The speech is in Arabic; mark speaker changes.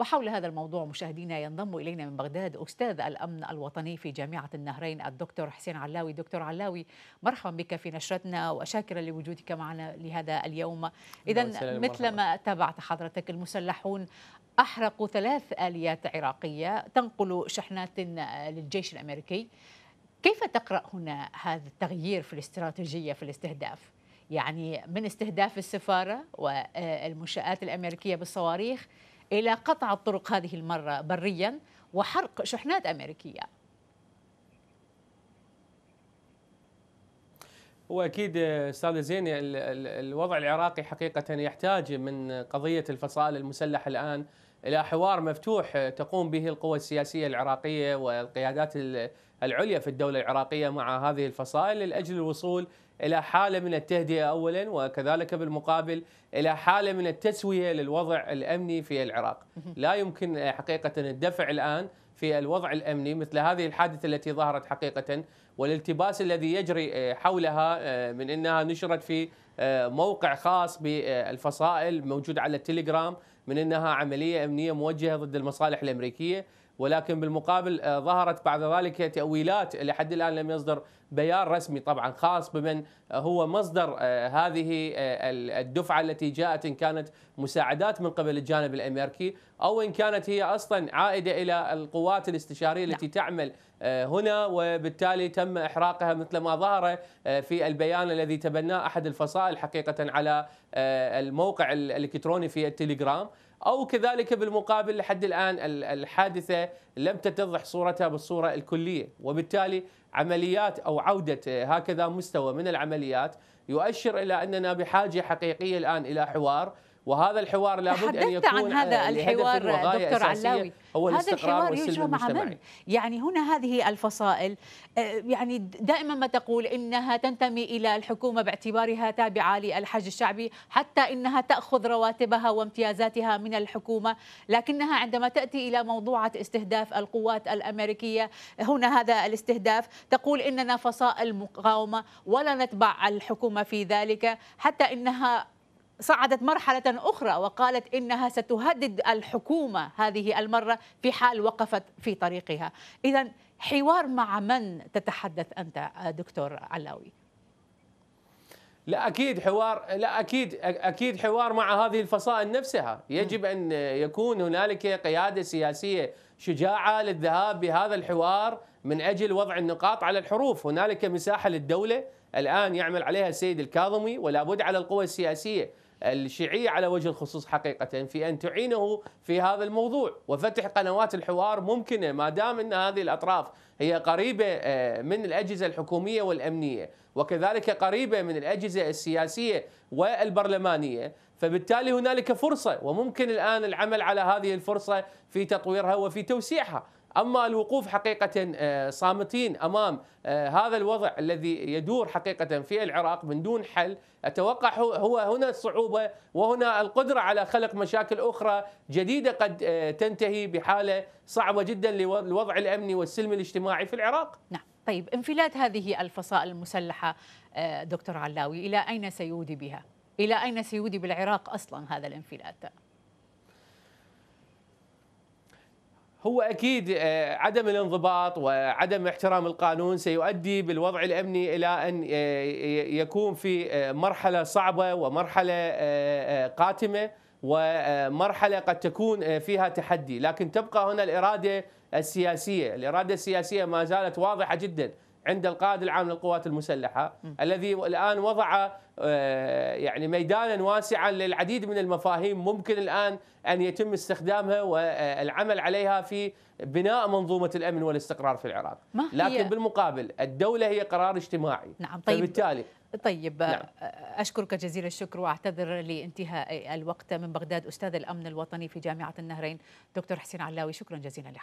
Speaker 1: وحول هذا الموضوع مشاهدينا ينضم إلينا من بغداد أستاذ الأمن الوطني في جامعة النهرين الدكتور حسين علاوي دكتور علاوي مرحبا بك في نشرتنا وشاكرا لوجودك معنا لهذا اليوم إذا مثل ما تابعت حضرتك المسلحون أحرقوا ثلاث آليات عراقية تنقل شحنات للجيش الأمريكي كيف تقرأ هنا هذا التغيير في الاستراتيجية في الاستهداف؟ يعني من استهداف السفارة والمنشآت الأمريكية بالصواريخ إلى قطع الطرق هذه المرة بريا وحرق شحنات أمريكية
Speaker 2: هو اكيد آه، استاذ زين الوضع العراقي حقيقه يحتاج من قضيه الفصائل المسلحه الان الى حوار مفتوح آه، تقوم به القوى السياسيه العراقيه والقيادات العليا في الدوله العراقيه مع هذه الفصائل لاجل الوصول الى حاله من التهدئه اولا وكذلك بالمقابل الى حاله من التسويه للوضع الامني في العراق. لا يمكن آه، حقيقه الدفع الان في الوضع الامني مثل هذه الحادثه التي ظهرت حقيقه والالتباس الذي يجري آه، حولها آه، من انها نشرت في آه، موقع خاص بالفصائل موجود على التليجرام من انها عمليه امنيه موجهه ضد المصالح الامريكيه ولكن بالمقابل ظهرت بعد ذلك تاويلات لحد الان لم يصدر بيان رسمي طبعا خاص بمن هو مصدر آه، هذه آه، الدفعه التي جاءت ان كانت مساعدات من قبل الجانب الامريكي او ان كانت هي اصلا عائده الى القوات الاستشاريه نعم. التي لا. تعمل آه، هنا وبالتالي تم احراقها مثل ما ظهر في البيان الذي تبناه احد الفصائل حقيقه على الموقع الالكتروني في التليجرام او كذلك بالمقابل لحد الان الحادثه لم تتضح صورتها بالصوره الكليه وبالتالي عمليات او عوده آه، هكذا مستوى من العمليات يؤشر الى اننا بحاجه حقيقيه الان الى حوار وهذا الحوار لابد ان يكون عن آه، هذا الحوار دكتور علاوي هو هذا الحوار يجرى مع من؟
Speaker 1: يعني هنا هذه الفصائل آه، يعني دائما ما تقول انها تنتمي الى الحكومه باعتبارها تابعه للحج الشعبي حتى انها تاخذ رواتبها وامتيازاتها من الحكومه لكنها عندما تاتي الى موضوعه استهداف القوات الامريكيه هنا هذا الاستهداف تقول اننا فصائل مقاومه ولا نتبع الحكومه في ذلك حتى انها صعدت مرحلة أخرى وقالت إنها ستهدد الحكومة هذه المرة في حال وقفت في طريقها إذا حوار مع من تتحدث أنت دكتور علاوي؟
Speaker 2: لا اكيد حوار لا اكيد اكيد حوار مع هذه الفصائل نفسها، يجب ان يكون هنالك قياده سياسيه شجاعه للذهاب بهذا الحوار من اجل وضع النقاط على الحروف، هنالك مساحه للدوله الان يعمل عليها السيد الكاظمي ولا بد على القوى السياسيه الشيعية على وجه الخصوص حقيقة في أن تعينه في هذا الموضوع وفتح قنوات الحوار ممكنة ما دام أن هذه الأطراف هي قريبة آه، من الأجهزة الحكومية والأمنية وكذلك قريبة من الأجهزة السياسية والبرلمانية فبالتالي هنالك فرصة وممكن الآن العمل على هذه الفرصة في تطويرها وفي توسيعها اما الوقوف حقيقه آه، صامتين امام آه، هذا الوضع الذي يدور حقيقه في العراق من دون حل اتوقع هو هنا الصعوبه وهنا القدره على خلق مشاكل اخرى جديده قد آه، تنتهي بحاله صعبه جدا للوضع الامني والسلم الاجتماعي في العراق.
Speaker 1: نعم. طيب انفلات هذه الفصائل المسلحه دكتور علاوي الى اين سيودي بها؟ الى اين سيودي بالعراق اصلا هذا الانفلات؟
Speaker 2: هو اكيد آه، عدم الانضباط وعدم احترام القانون سيؤدي بالوضع الامني الى ان آه، يكون في آه، مرحله صعبه ومرحله قاتمه ومرحله قد تكون فيها تحدي، لكن تبقى هنا الاراده السياسيه، الاراده السياسيه ما زالت واضحه جدا. عند القائد العام للقوات المسلحه م. الذي الان وضع آه، يعني ميدانا واسعا للعديد من المفاهيم ممكن الان ان يتم استخدامها والعمل عليها في بناء منظومه الامن والاستقرار في العراق لكن بالمقابل الدوله هي قرار اجتماعي نعم طيب فبالتالي طيب نعم.
Speaker 1: آه، أشكرك جزيل الشكر وأعتذر لانتهاء الوقت من بغداد أستاذ الأمن الوطني في جامعة النهرين دكتور حسين علاوي شكرا جزيلا لحضرتك